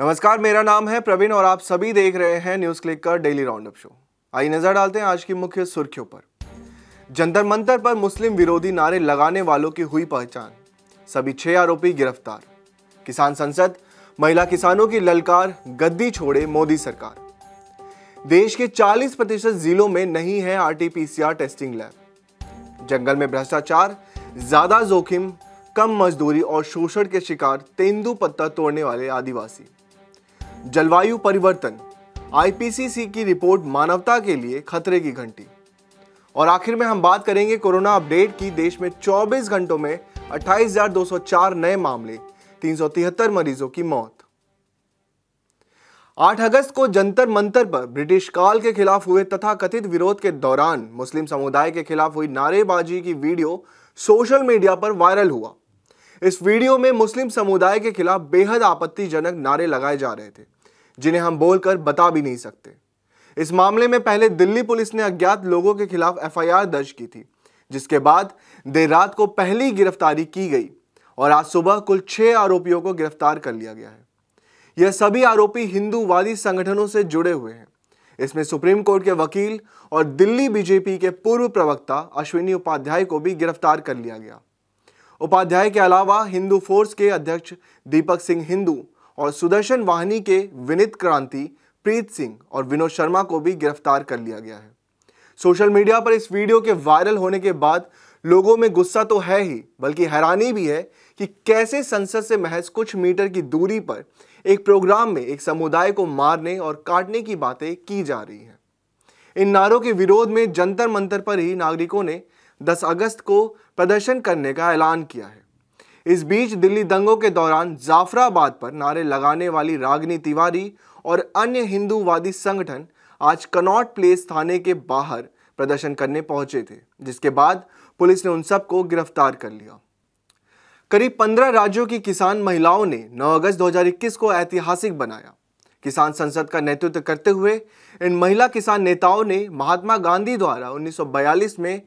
नमस्कार मेरा नाम है प्रवीण और आप सभी देख रहे हैं न्यूज क्लिक का डेली राउंडअप शो आई नजर डालते हैं आज की मुख्य सुर्खियों पर जंतर मंतर पर मुस्लिम विरोधी नारे लगाने वालों की हुई पहचान सभी छह आरोपी गिरफ्तार किसान संसद महिला किसानों की ललकार गद्दी छोड़े मोदी सरकार देश के 40 प्रतिशत जिलों में नहीं है आरटीपीसीआर टेस्टिंग लैब जंगल में भ्रष्टाचार ज्यादा जोखिम कम मजदूरी और शोषण के शिकार तेंदू पत्ता तोड़ने वाले आदिवासी जलवायु परिवर्तन आईपीसीसी की रिपोर्ट मानवता के लिए खतरे की घंटी और आखिर में हम बात करेंगे कोरोना अपडेट की देश में 24 घंटों में 28,204 नए मामले तीन मरीजों की मौत 8 अगस्त को जंतर मंतर पर ब्रिटिश काल के खिलाफ हुए तथा कथित विरोध के दौरान मुस्लिम समुदाय के खिलाफ हुई नारेबाजी की वीडियो सोशल मीडिया पर वायरल हुआ इस वीडियो में मुस्लिम समुदाय के खिलाफ बेहद आपत्तिजनक नारे लगाए जा रहे थे जिन्हें हम बोलकर बता भी नहीं सकते इस मामले में पहले दिल्ली पुलिस ने अज्ञात लोगों के खिलाफ एफआईआर दर्ज की थी जिसके बाद देर रात को पहली गिरफ्तारी की गई और आज सुबह कुल छह आरोपियों को गिरफ्तार कर लिया गया है यह सभी आरोपी हिंदूवादी संगठनों से जुड़े हुए हैं इसमें सुप्रीम कोर्ट के वकील और दिल्ली बीजेपी के पूर्व प्रवक्ता अश्विनी उपाध्याय को भी गिरफ्तार कर लिया गया उपाध्याय के अलावा हिंदू फोर्स के अध्यक्ष दीपक सिंह हिंदू और सुदर्शन वाहिनी के विनित क्रांति प्रीत सिंह और विनोद शर्मा को भी गिरफ्तार कर लिया गया है सोशल मीडिया पर इस वीडियो के वायरल होने के बाद लोगों में गुस्सा तो है ही बल्कि हैरानी भी है कि कैसे संसद से महज कुछ मीटर की दूरी पर एक प्रोग्राम में एक समुदाय को मारने और काटने की बातें की जा रही हैं इन नारों के विरोध में जंतर मंतर पर ही नागरिकों ने 10 अगस्त को प्रदर्शन करने का ऐलान किया है इस बीच दिल्ली दंगों के दौरान जाफराबाद पर नारे लगाने वाली रागनी तिवारी और अन्य हिंदूवादी संगठन आज कनॉट प्लेस थाने के बाहर प्रदर्शन करने पहुंचे थे जिसके बाद पुलिस ने उन सबको गिरफ्तार कर लिया करीब पंद्रह राज्यों की किसान महिलाओं ने 9 अगस्त 2021 को ऐतिहासिक बनाया किसान संसद का नेतृत्व करते हुए इन महिला किसान नेताओं ने महात्मा गांधी द्वारा 1942 में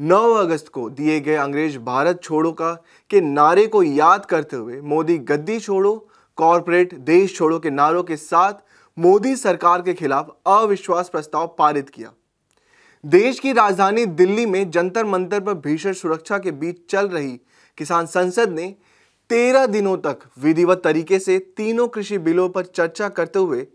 9 अगस्त को दिए गए अंग्रेज भारत छोड़ो का के नारे को याद करते हुए मोदी गद्दी छोड़ो कॉरपोरेट देश छोड़ो के नारों के साथ मोदी सरकार के खिलाफ अविश्वास प्रस्ताव पारित किया देश की राजधानी दिल्ली में जंतर मंतर पर भीषण सुरक्षा के बीच चल रही किसान संसद ने तेरह दिनों तक विधिवत तरीके से तीनों कृषि बिलों पर चर्चा करते हुए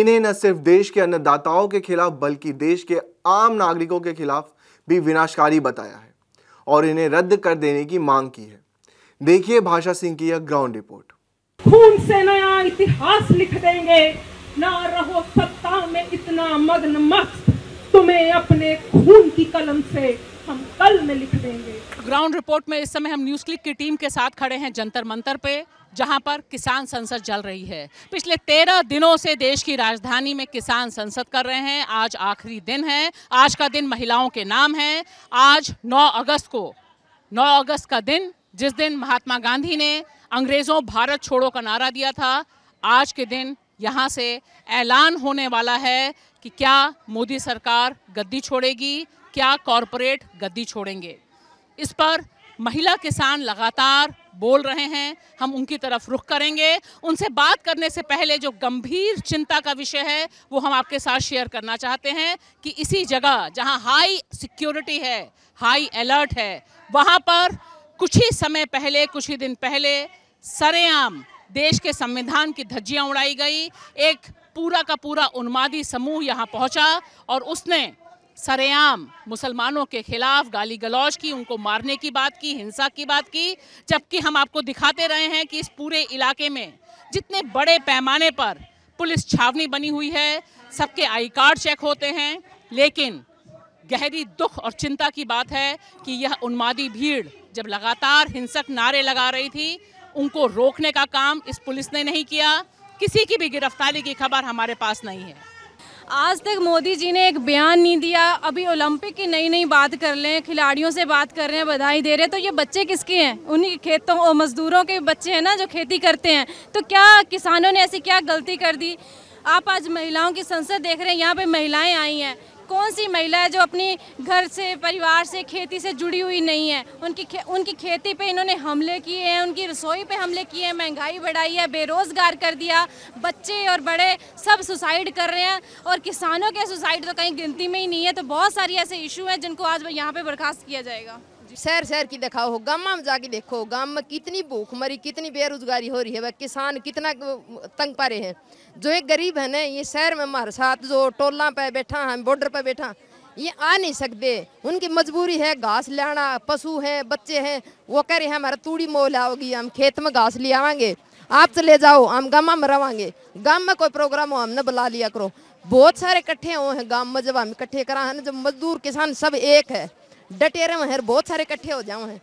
इन्हें न सिर्फ देश के अन्नदाताओं के खिलाफ बल्कि देश के आम नागरिकों के खिलाफ भी विनाशकारी बताया है और इन्हें रद्द कर देने की मांग की है देखिए भाषा सिंह की यह ग्राउंड रिपोर्ट खून से नया इतिहास लिख देंगे ना रहो सत्ता में इतना मग्न मस्त तुम्हें अपने खून की कलम से हम कल में लिख देंगे ग्राउंड रिपोर्ट में इस समय हम न्यूज क्लिक की टीम के साथ खड़े हैं जंतर मंतर पे जहां पर किसान संसद चल रही है पिछले तेरह दिनों से देश की राजधानी में किसान संसद कर रहे हैं आज आखिरी दिन है आज का दिन महिलाओं के नाम है आज 9 अगस्त को 9 अगस्त का दिन जिस दिन महात्मा गांधी ने अंग्रेज़ों भारत छोड़ो का नारा दिया था आज के दिन यहां से ऐलान होने वाला है कि क्या मोदी सरकार गद्दी छोड़ेगी क्या कॉरपोरेट गद्दी छोड़ेंगे इस पर महिला किसान लगातार बोल रहे हैं हम उनकी तरफ रुख करेंगे उनसे बात करने से पहले जो गंभीर चिंता का विषय है वो हम आपके साथ शेयर करना चाहते हैं कि इसी जगह जहां हाई सिक्योरिटी है हाई अलर्ट है वहां पर कुछ ही समय पहले कुछ ही दिन पहले सरेआम देश के संविधान की धज्जियां उड़ाई गई एक पूरा का पूरा उन्मादी समूह यहाँ पहुँचा और उसने सरेआम मुसलमानों के खिलाफ गाली गलौज की उनको मारने की बात की हिंसा की बात की जबकि हम आपको दिखाते रहे हैं कि इस पूरे इलाके में जितने बड़े पैमाने पर पुलिस छावनी बनी हुई है सबके आई कार्ड चेक होते हैं लेकिन गहरी दुख और चिंता की बात है कि यह उन्मादी भीड़ जब लगातार हिंसक नारे लगा रही थी उनको रोकने का काम इस पुलिस ने नहीं किया किसी की भी गिरफ्तारी की खबर हमारे पास नहीं है आज तक मोदी जी ने एक बयान नहीं दिया अभी ओलंपिक की नई नई बात कर लें खिलाड़ियों से बात कर रहे हैं बधाई दे रहे हैं तो ये बच्चे किसके हैं उन्हीं खेतों और मजदूरों के बच्चे हैं ना जो खेती करते हैं तो क्या किसानों ने ऐसी क्या गलती कर दी आप आज महिलाओं की संसद देख रहे हैं यहाँ पे महिलाएं आई हैं कौन सी महिला है जो अपनी घर से परिवार से खेती से जुड़ी हुई नहीं है उनकी खे, उनकी खेती पे इन्होंने हमले किए हैं उनकी रसोई पे हमले किए हैं महंगाई बढ़ाई है बेरोज़गार कर दिया बच्चे और बड़े सब सुसाइड कर रहे हैं और किसानों के सुसाइड तो कहीं गिनती में ही नहीं है तो बहुत सारी ऐसे इशू हैं जिनको आज यहाँ पर बर्खास्त किया जाएगा शहर शहर की दिखाओ गामा में जाके देखो गाँव में कितनी भूखमरी कितनी बेरोजगारी हो रही है वह किसान कितना तंग पा रहे हैं जो एक गरीब है ना ये शहर में हमारे साथ जो टोला पे बैठा हम बॉर्डर पर बैठा ये आ नहीं सकते उनकी मजबूरी है घास लाना पशु हैं बच्चे हैं वो कह रहे हैं हमारा तूड़ी मोल आओगी हम खेत में घास ले आवागे आप चले जाओ हम गामा में रहेंगे गाँव में कोई प्रोग्राम हो हमने बुला लिया करो बहुत सारे इकट्ठे हुए हैं गाँव में जब हम इकट्ठे करा है ना जब मजदूर किसान सब एक है डटे रहे हैं बहुत सारे इकट्ठे हो जाओ हैं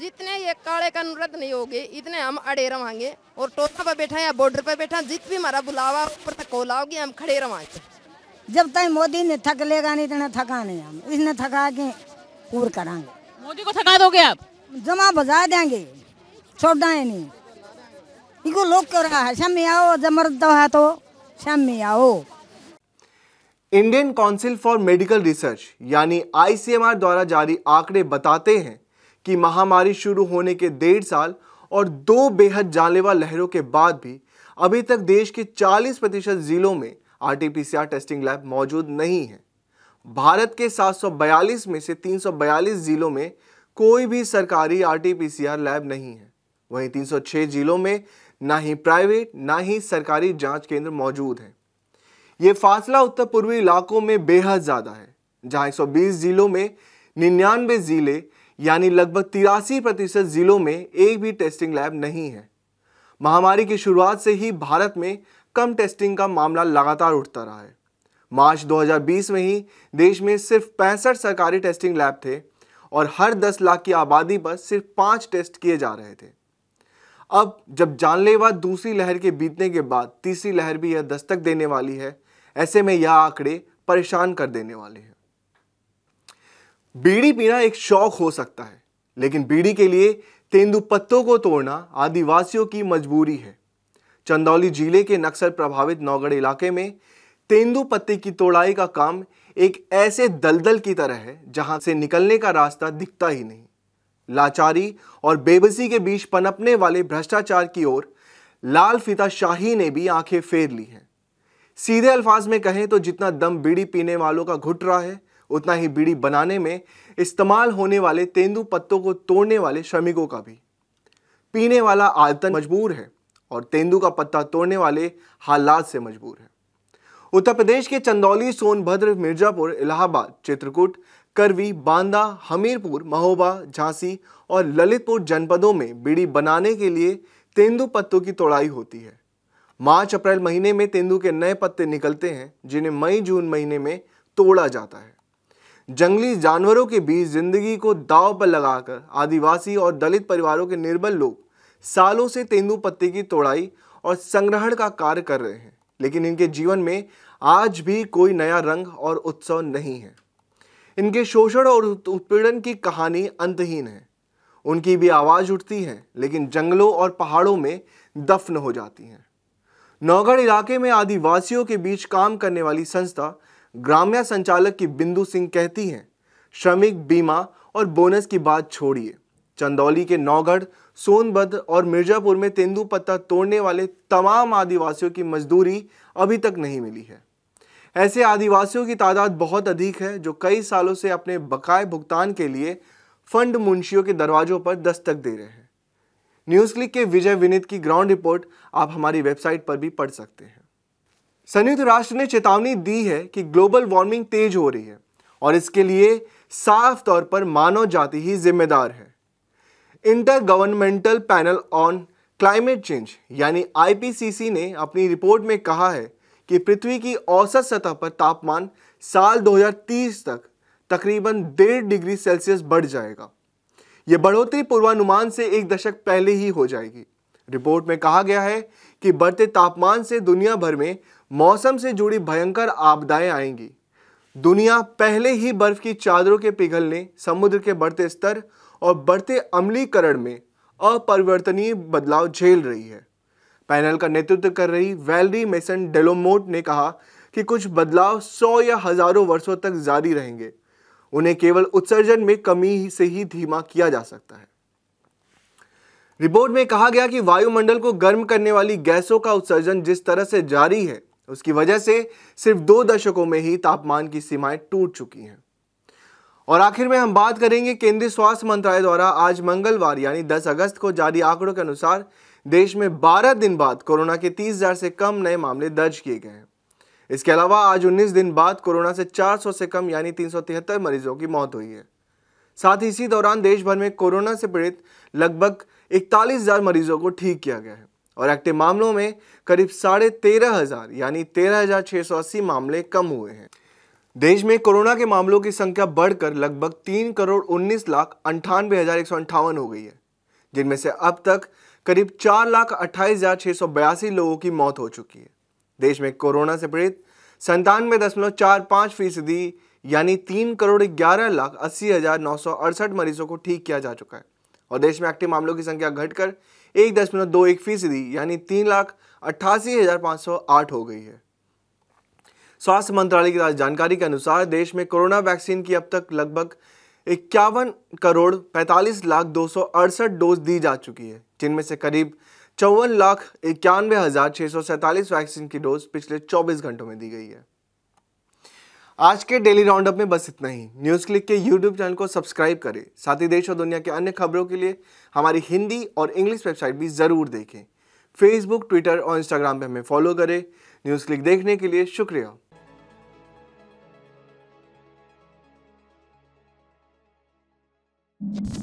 जितने ये काले का अनुरोध नहीं होगे इतने हम अड़े रहेंगे और टोला पर बैठा या बॉर्डर पर बैठा जित भी हमारा बुलावा ऊपर तक को लाओगे हम खड़े रहेंगे जब तक मोदी ने थक लेगा नहीं इतना थका नहीं हम इसने थका के पूर करेंगे मोदी को थका दोगे आप जमा बजा देंगे छोड़ दाए नहीं इको लोग क्यों रहा है शाम में आओ जमर दो है तो शाम में आओ Indian Council for Medical Research यानी आईसीएमआर द्वारा जारी आंकड़े बताते हैं कि महामारी शुरू होने के डेढ़ साल और दो बेहद जानलेवा लहरों के बाद भी अभी तक देश के 40 प्रतिशत जिलों में आरटीपीसीआर टेस्टिंग लैब मौजूद नहीं है भारत के 742 में से 342 जिलों में कोई भी सरकारी आरटीपीसीआर लैब नहीं है वहीं 306 जिलों में ना ही प्राइवेट ना ही सरकारी जांच केंद्र मौजूद हैं ये फासला उत्तर पूर्वी इलाकों में बेहद ज़्यादा है जहाँ 120 ज़िलों में निन्यानवे ज़िले यानी लगभग तिरासी प्रतिशत ज़िलों में एक भी टेस्टिंग लैब नहीं है महामारी की शुरुआत से ही भारत में कम टेस्टिंग का मामला लगातार उठता रहा है मार्च 2020 में ही देश में सिर्फ पैंसठ सरकारी टेस्टिंग लैब थे और हर 10 लाख की आबादी पर सिर्फ पांच टेस्ट किए जा रहे थे अब जब जानलेवा दूसरी लहर के बीतने के बाद तीसरी लहर भी यह दस्तक देने वाली है ऐसे में यह आंकड़े परेशान कर देने वाले हैं बीड़ी पीना एक शौक हो सकता है लेकिन बीड़ी के लिए तेंदुपत्तों को तोड़ना आदिवासियों की मजबूरी है चंदौली जिले के नक्सल प्रभावित नौगढ़ इलाके में तेंदु पत्ते की तोड़ाई का काम एक ऐसे दलदल की तरह है जहां से निकलने का रास्ता दिखता ही नहीं लाचारी और बेबसी के बीच पनपने वाले भ्रष्टाचार की ओर लाल फिता शाही ने भी आंखें फेर ली हैं सीधे अल्फाज में कहें तो जितना दम बीड़ी पीने वालों का घुट रहा है उतना ही बीड़ी बनाने में इस्तेमाल होने वाले तेंदू पत्तों को तोड़ने वाले श्रमिकों का भी पीने वाला आदतन मजबूर है और तेंदू का पत्ता तोड़ने वाले हालात से मजबूर है उत्तर प्रदेश के चंदौली सोनभद्र मिर्जापुर इलाहाबाद चित्रकूट करवी बांदा हमीरपुर महोबा झांसी और ललितपुर जनपदों में बीड़ी बनाने के लिए तेंदू पत्तों की तोड़ाई होती है मार्च अप्रैल महीने में तेंदू के नए पत्ते निकलते हैं जिन्हें मई जून महीने में तोड़ा जाता है जंगली जानवरों के बीच जिंदगी को दाव पर लगाकर आदिवासी और दलित परिवारों के निर्बल लोग सालों से तेंदू पत्ते की तोड़ाई और संग्रहण का कार्य कर रहे हैं लेकिन इनके जीवन में आज भी कोई नया रंग और उत्सव नहीं है इनके शोषण और उत्पीड़न की कहानी अंतहीन है उनकी भी आवाज़ उठती है लेकिन जंगलों और पहाड़ों में दफन हो जाती हैं नौगढ़ इलाके में आदिवासियों के बीच काम करने वाली संस्था ग्राम्या संचालक की बिंदु सिंह कहती हैं श्रमिक बीमा और बोनस की बात छोड़िए चंदौली के नौगढ़ सोनभद्र और मिर्जापुर में तेंदू पत्ता तोड़ने वाले तमाम आदिवासियों की मजदूरी अभी तक नहीं मिली है ऐसे आदिवासियों की तादाद बहुत अधिक है जो कई सालों से अपने बकाए भुगतान के लिए फंड मुंशियों के दरवाजों पर दस्तक दे रहे हैं न्यूज क्लिक के विजय विनीत की ग्राउंड रिपोर्ट आप हमारी वेबसाइट पर भी पढ़ सकते हैं संयुक्त राष्ट्र ने चेतावनी दी है कि ग्लोबल वार्मिंग तेज हो रही है और इसके लिए साफ तौर पर मानव जाति ही जिम्मेदार है inter governmental panel on climate change यानी आईपीसीसी ने अपनी रिपोर्ट में कहा है कि पृथ्वी की औसत सतह पर तापमान साल 2030 तक तकरीबन डेढ़ डिग्री सेल्सियस बढ़ जाएगा यह बढ़ोतरी पूर्वानुमान से एक दशक पहले ही हो जाएगी रिपोर्ट में कहा गया है कि बढ़ते तापमान से दुनिया भर में मौसम से जुड़ी भयंकर आपदाएं आएंगी दुनिया पहले ही बर्फ की चादरों के पिघलने समुद्र के बढ़ते स्तर और बढ़ते अमलीकरण में अपरिवर्तनीय बदलाव झेल रही है पैनल का नेतृत्व कर रही वैलरी मेसन डेलोमोट ने कहा कि कुछ बदलाव सौ या हजारों वर्षों तक जारी रहेंगे उन्हें केवल उत्सर्जन में कमी से ही धीमा किया जा सकता है रिपोर्ट में कहा गया कि वायुमंडल को गर्म करने वाली गैसों का उत्सर्जन जिस तरह से जारी है उसकी वजह से सिर्फ दो दशकों में ही तापमान की सीमाएं टूट चुकी हैं और आखिर में हम बात करेंगे केंद्रीय स्वास्थ्य मंत्रालय द्वारा आज मंगलवार यानी 10 अगस्त को जारी आंकड़ों के अनुसार देश में 12 दिन बाद कोरोना के 30,000 से कम नए मामले दर्ज किए गए हैं इसके अलावा आज 19 दिन बाद कोरोना से 400 से कम यानी तीन मरीजों की मौत हुई है साथ ही इसी दौरान देश भर में कोरोना से पीड़ित लगभग इकतालीस हज़ार मरीजों को ठीक किया गया है और एक्टिव मामलों में करीब साढ़े तेरह हज़ार यानी तेरह हज़ार छः सौ अस्सी मामले कम हुए हैं देश में कोरोना के मामलों की संख्या बढ़कर लगभग तीन करोड़ उन्नीस लाख अंठानवे हज़ार एक सौ अंठावन हो गई है जिनमें से अब तक करीब चार लाख अट्ठाईस हज़ार छः सौ बयासी लोगों की मौत हो चुकी है देश में कोरोना से पीड़ित संतानवे दशमलव चार पाँच फीसदी यानी तीन करोड़ ग्यारह लाख अस्सी हजार नौ सौ अड़सठ मरीजों को ठीक किया जा चुका है और देश में एक्टिव मामलों की संख्या घटकर एक दशमलव दो एक फीसदी यानी तीन लाख अट्ठासी हजार पाँच सौ आठ हो गई है स्वास्थ्य मंत्रालय की जानकारी के अनुसार देश में कोरोना वैक्सीन की अब तक लगभग इक्यावन करोड़ पैंतालीस लाख दो सौ अड़सठ डोज दी जा चुकी है जिनमें से करीब चौवन लाख इक्यानवे हज़ार छह सौ सैंतालीस वैक्सीन की डोज पिछले चौबीस घंटों में दी गई है आज के डेली राउंडअप में बस इतना ही न्यूज़ क्लिक के यूट्यूब चैनल को सब्सक्राइब करें साथ ही देश और दुनिया के अन्य खबरों के लिए हमारी हिंदी और इंग्लिश वेबसाइट भी ज़रूर देखें फेसबुक ट्विटर और इंस्टाग्राम पर हमें फॉलो करें न्यूज़ क्लिक देखने के लिए शुक्रिया